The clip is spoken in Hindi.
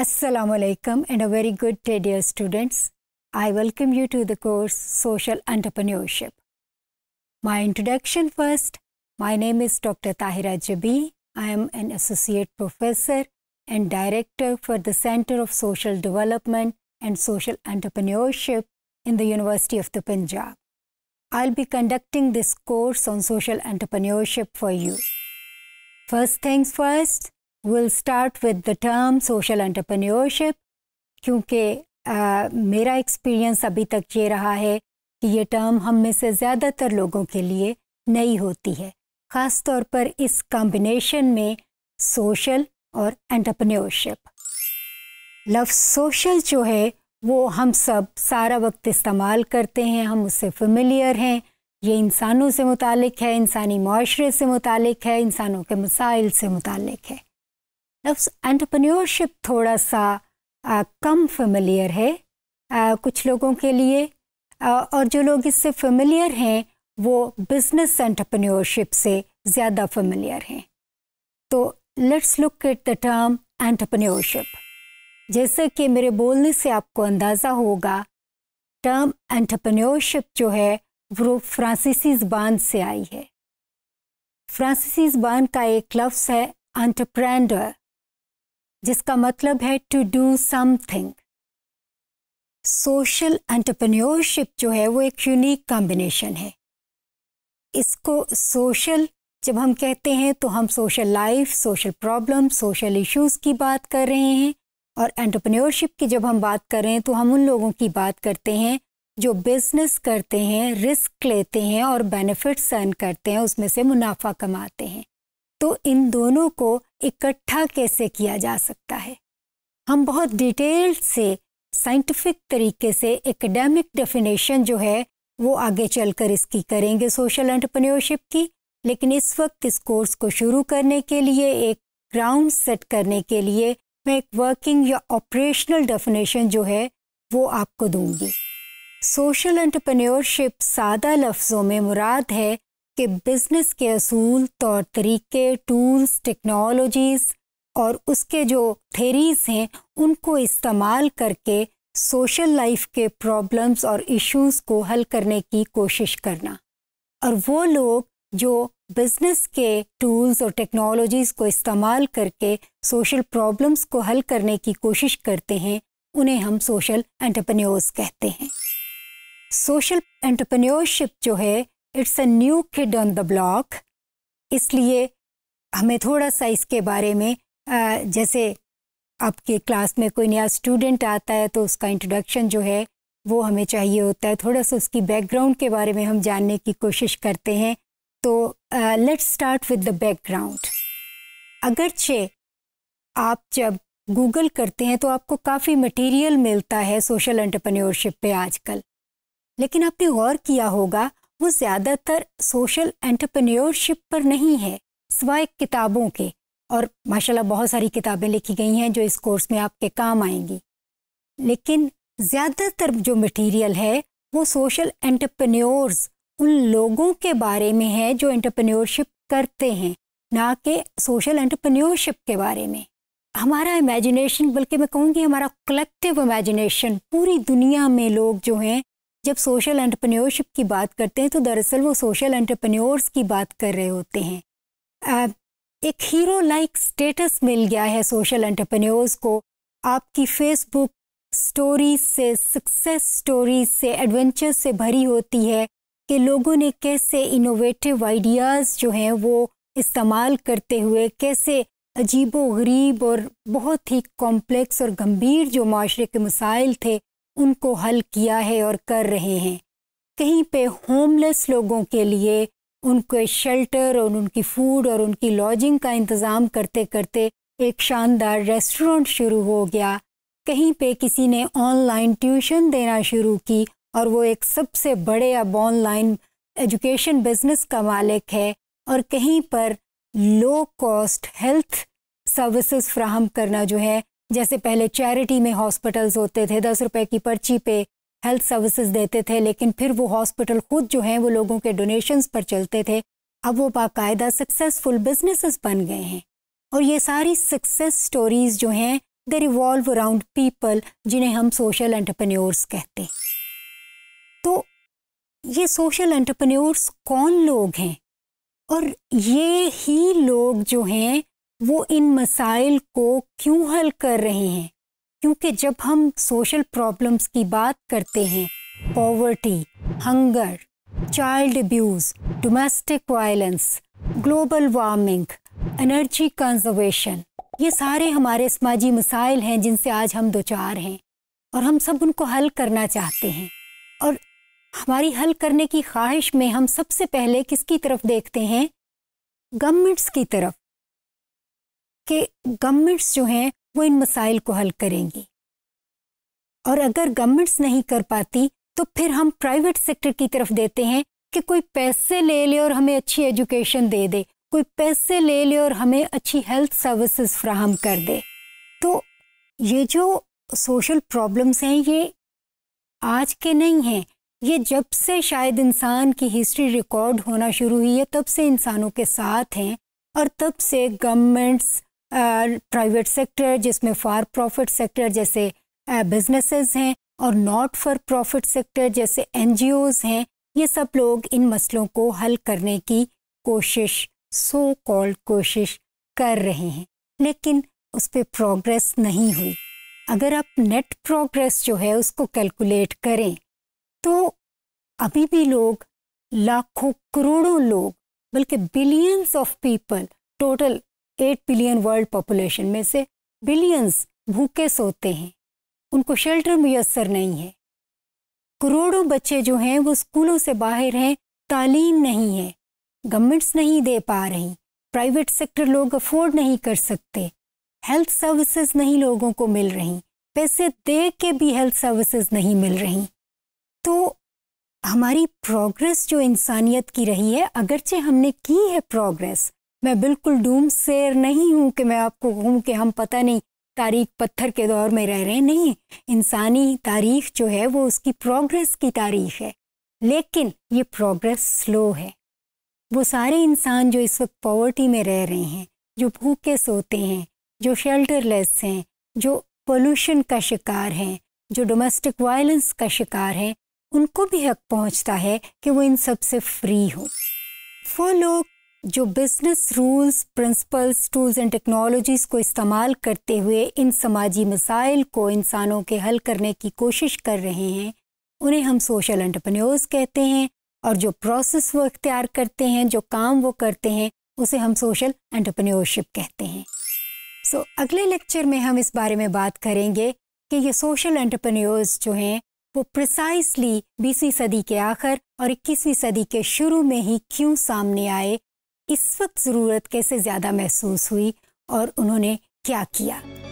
Assalamu alaikum and a very good day dear students. I welcome you to the course Social Entrepreneurship. My introduction first. My name is Dr. Tahira Jabi. I am an associate professor and director for the Center of Social Development and Social Entrepreneurship in the University of the Punjab. I'll be conducting this course on social entrepreneurship for you. First things first, will start with the term social entrepreneurship क्योंकि मेरा एक्सपीरियंस अभी तक ये रहा है कि ये टर्म हम में से ज़्यादातर लोगों के लिए नई होती है ख़ास तौर पर इस कॉम्बिनेशन में सोशल और एंटरप्रेन्योरशिप लफ सोशल जो है वो हम सब सारा वक्त इस्तेमाल करते हैं हम उससे फेमिलियर हैं ये इंसानों से मुतालिक है इंसानी माशरे से मुतालिक है इंसानों के मसाइल से मुतालिक है एंटरप्रेन्योरशिप थोड़ा सा आ, कम फेमिलियर है आ, कुछ लोगों के लिए आ, और जो लोग इससे फेमिलियर हैं वो बिजनेस एंटरप्रेन्योरशिप से ज़्यादा फेमिलियर हैं तो let's look at the term entrepreneurship जैसे कि मेरे बोलने से आपको अंदाज़ा होगा टर्म एंटरप्रेन्योरशिप जो है वो फ्रांसीसी जबान से आई है फ्रांसीसी जबान का एक लफ्स है एंटरप्रेंडर जिसका मतलब है to do something social entrepreneurship जो है वो एक यूनिक कॉम्बिनेशन है इसको सोशल जब हम कहते हैं तो हम social life social problem social issues की बात कर रहे हैं और एंटरप्रेन्योरशिप की जब हम बात कर रहे हैं तो हम उन लोगों की बात करते हैं जो बिजनेस करते हैं रिस्क लेते हैं और बेनिफिट्स अर्न करते हैं उसमें से मुनाफा कमाते हैं तो इन दोनों को इकट्ठा कैसे किया जा सकता है हम बहुत डिटेल से साइंटिफिक तरीके से एकेडमिक डेफिनेशन जो है वो आगे चलकर इसकी करेंगे सोशल एंटरप्रेन्योरशिप की लेकिन इस वक्त इस कोर्स को शुरू करने के लिए एक ग्राउंड सेट करने के लिए मैं एक वर्किंग या ऑपरेशनल डेफिनेशन जो है वो आपको दूंगी सोशल एंटरप्रेन्योरशिप सादा लफ्ज़ों में मुराद है कि बिज़नेस के असूल तौर तरीके टूल्स टेक्नोलॉजीज़ और उसके जो थेरीज़ हैं उनको इस्तेमाल करके सोशल लाइफ के प्रॉब्लम्स और इश्यूज़ को हल करने की कोशिश करना और वो लोग जो बिज़नेस के टूल्स और टेक्नोलॉजीज़ को इस्तेमाल करके सोशल प्रॉब्लम्स को हल करने की कोशिश करते हैं उन्हें हम सोशल एंटरप्रेन्योर्स कहते हैं सोशल एंटरप्रेन्योरशिप जो है it's a new kid on the block इसलिए हमें थोड़ा सा इसके बारे में जैसे आपके क्लास में कोई नया स्टूडेंट आता है तो उसका इंट्रोडक्शन जो है वो हमें चाहिए होता है थोड़ा सा उसकी बैकग्राउंड के बारे में हम जानने की कोशिश करते हैं तो let's start with the background अगरचे आप जब गूगल करते हैं तो आपको काफ़ी मटेरियल मिलता है सोशल एंटरप्रेन्योरशिप पे आजकल लेकिन आपने गौर किया होगा वो ज़्यादातर सोशल एंटरप्रेन्योरशिप पर नहीं है सिवाय किताबों के और माशाल्लाह बहुत सारी किताबें लिखी गई हैं जो इस कोर्स में आपके काम आएंगी लेकिन ज़्यादातर जो मटेरियल है वो सोशल एंटरप्रेन्योर्स उन लोगों के बारे में है जो एंटरप्रेन्योरशिप करते हैं ना कि सोशल एंटरप्रेन्योरशिप के बारे में हमारा इमेजिनेशन बल्कि मैं कहूँगी हमारा कलेक्टिव इमेजिनेशन पूरी दुनिया में लोग जो हैं जब सोशल एंटरप्रेन्योरशिप की बात करते हैं तो दरअसल वो सोशल एंटरप्रेन्योर्स की बात कर रहे होते हैं आ, एक हीरो लाइक स्टेटस मिल गया है सोशल एंटरप्रेन्योर्स को आपकी फेसबुक स्टोरी से सक्सेस स्टोरी से एडवेंचर से भरी होती है कि लोगों ने कैसे इनोवेटिव आइडियाज़ जो हैं वो इस्तेमाल करते हुए कैसे अजीबो गरीब और बहुत ही कॉम्प्लेक्स और गंभीर जो माशरे के मसाइल थे उनको हल किया है और कर रहे हैं कहीं पे होमलेस लोगों के लिए उनके शेल्टर और उनकी फूड और उनकी लॉजिंग का इंतज़ाम करते करते एक शानदार रेस्टोरेंट शुरू हो गया कहीं पे किसी ने ऑनलाइन ट्यूशन देना शुरू की और वो एक सबसे बड़े अब ऑनलाइन एजुकेशन बिजनेस का मालिक है और कहीं पर लो कॉस्ट हेल्थ सर्विसेज फ्राहम करना जो है जैसे पहले चैरिटी में हॉस्पिटल्स होते थे दस रुपए की पर्ची पे हेल्थ सर्विसेज देते थे लेकिन फिर वो हॉस्पिटल खुद जो हैं वो लोगों के डोनेशंस पर चलते थे अब वो बाकायदा सक्सेसफुल बिजनेसेस बन गए हैं और ये सारी सक्सेस स्टोरीज जो हैं दे रिवॉल्व अराउंड पीपल जिन्हें हम सोशल एंटरप्रेन्योर्स कहते हैं तो ये सोशल एंटरप्रेन्योर्स कौन लोग हैं और ये ही लोग जो हैं वो इन मसाइल को क्यों हल कर रहे हैं क्योंकि जब हम सोशल प्रॉब्लम्स की बात करते हैं poverty hunger child abuse domestic violence global warming energy conservation ये सारे हमारे समाजी मसाइल हैं जिनसे आज हम दो चार हैं और हम सब उनको हल करना चाहते हैं और हमारी हल करने की ख्वाहिश में हम सबसे पहले किसकी तरफ देखते हैं गवर्नमेंट्स की तरफ कि गवर्नमेंट्स जो हैं वो इन मसाइल को हल करेंगी और अगर गवर्नमेंट्स नहीं कर पाती तो फिर हम प्राइवेट सेक्टर की तरफ देते हैं कि कोई पैसे ले ले और हमें अच्छी एजुकेशन दे दे कोई पैसे ले ले और हमें अच्छी हेल्थ सर्विसेज फ्राहम कर दे तो ये जो सोशल प्रॉब्लम्स हैं ये आज के नहीं हैं ये जब से शायद इंसान की हिस्ट्री रिकॉर्ड होना शुरू हुई है तब से इंसानों के साथ हैं और तब से गवर्नमेंट्स प्राइवेट सेक्टर जिसमें फार प्रॉफिट सेक्टर जैसे बिजनेसेस हैं और नॉट फॉर प्रॉफिट सेक्टर जैसे एन हैं ये सब लोग इन मसलों को हल करने की कोशिश सो कॉल्ड कोशिश कर रहे हैं लेकिन उस पर प्रोग्रेस नहीं हुई अगर आप नेट प्रोग्रेस जो है उसको कैलकुलेट करें तो अभी भी लोग लाखों करोड़ों लोग बल्कि billions of people total eight billion world population में से बिलियंस भूखे सोते हैं उनको शेल्टर मैसर नहीं है करोड़ों बच्चे जो हैं वो स्कूलों से बाहर हैं तालीम नहीं है गवर्नमेंट्स नहीं दे पा रही प्राइवेट सेक्टर लोग अफोर्ड नहीं कर सकते हेल्थ सर्विसेज नहीं लोगों को मिल रही पैसे दे के भी हेल्थ सर्विसेज नहीं मिल रही तो हमारी प्रोग्रेस जो इंसानियत की रही है अगरचे हमने की है प्रोग्रेस मैं बिल्कुल डूम शेर नहीं हूँ कि मैं आपको कहूँ कि हम पता नहीं तारीख पत्थर के दौर में रह रहे हैं नहीं इंसानी तारीख जो है वो उसकी प्रोग्रेस की तारीख है लेकिन ये प्रोग्रेस स्लो है वो सारे इंसान जो इस वक्त पॉवर्टी में रह रहे हैं जो भूखे सोते हैं जो शेल्टरलेस हैं जो पोल्यूशन का शिकार हैं जो डोमेस्टिक वायलेंस का शिकार हैं उनको भी हक पहुंचता है कि वो इन सब से फ्री हो वो लोग जो business rules principles tools and technologies को इस्तेमाल करते हुए इन समाजी मसाइल को इंसानों के हल करने की कोशिश कर रहे हैं उन्हें हम सोशल एंटरप्रेन्योर्स कहते हैं और जो प्रोसेस वो इख्तियार करते हैं जो काम वो करते हैं उसे हम सोशल एंटरप्रेन्योरशिप कहते हैं सो so, अगले लेक्चर में हम इस बारे में बात करेंगे कि ये सोशल एंटरप्रेन्योर्स जो हैं वो प्रिसाइसली बीसवीं सदी के आखिर और इक्कीसवीं सदी के शुरू में ही क्यों सामने आए इस वक्त ज़रूरत कैसे ज़्यादा महसूस हुई और उन्होंने क्या किया